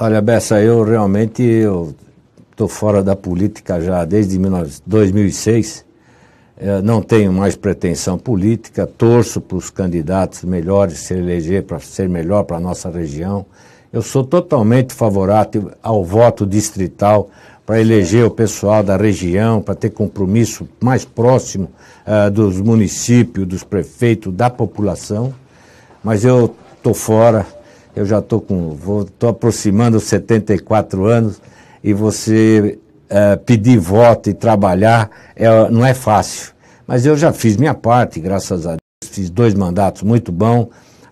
Olha, Bessa, eu realmente eu estou fora da política já desde 2006. Eu é, não tenho mais pretensão política, torço para os candidatos melhores se eleger para ser melhor para a nossa região. Eu sou totalmente favorável ao voto distrital para eleger o pessoal da região, para ter compromisso mais próximo uh, dos municípios, dos prefeitos, da população. Mas eu estou fora, eu já estou com. estou aproximando 74 anos e você é, pedir voto e trabalhar é, não é fácil. Mas eu já fiz minha parte, graças a Deus, fiz dois mandatos muito bons.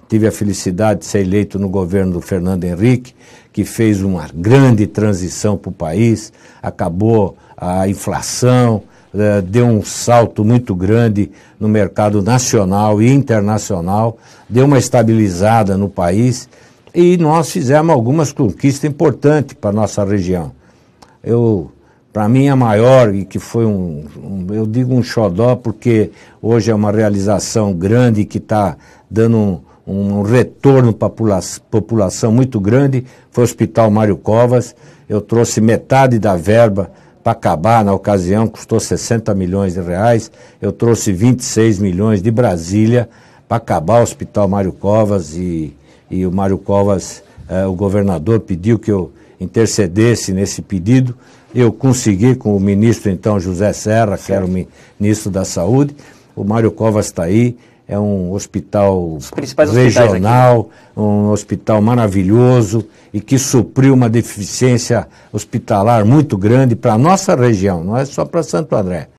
Tive a felicidade de ser eleito no governo do Fernando Henrique, que fez uma grande transição para o país, acabou a inflação, é, deu um salto muito grande no mercado nacional e internacional, deu uma estabilizada no país e nós fizemos algumas conquistas importantes para a nossa região. Eu, para mim, a maior, e que foi um, um, eu digo um xodó, porque hoje é uma realização grande que está dando um, um retorno para a população muito grande, foi o Hospital Mário Covas. Eu trouxe metade da verba para acabar, na ocasião custou 60 milhões de reais, eu trouxe 26 milhões de Brasília para acabar o Hospital Mário Covas e e o Mário Covas, eh, o governador, pediu que eu intercedesse nesse pedido. Eu consegui com o ministro então José Serra, Sim. que era o ministro da Saúde. O Mário Covas está aí, é um hospital regional, aqui, né? um hospital maravilhoso e que supriu uma deficiência hospitalar muito grande para a nossa região, não é só para Santo André.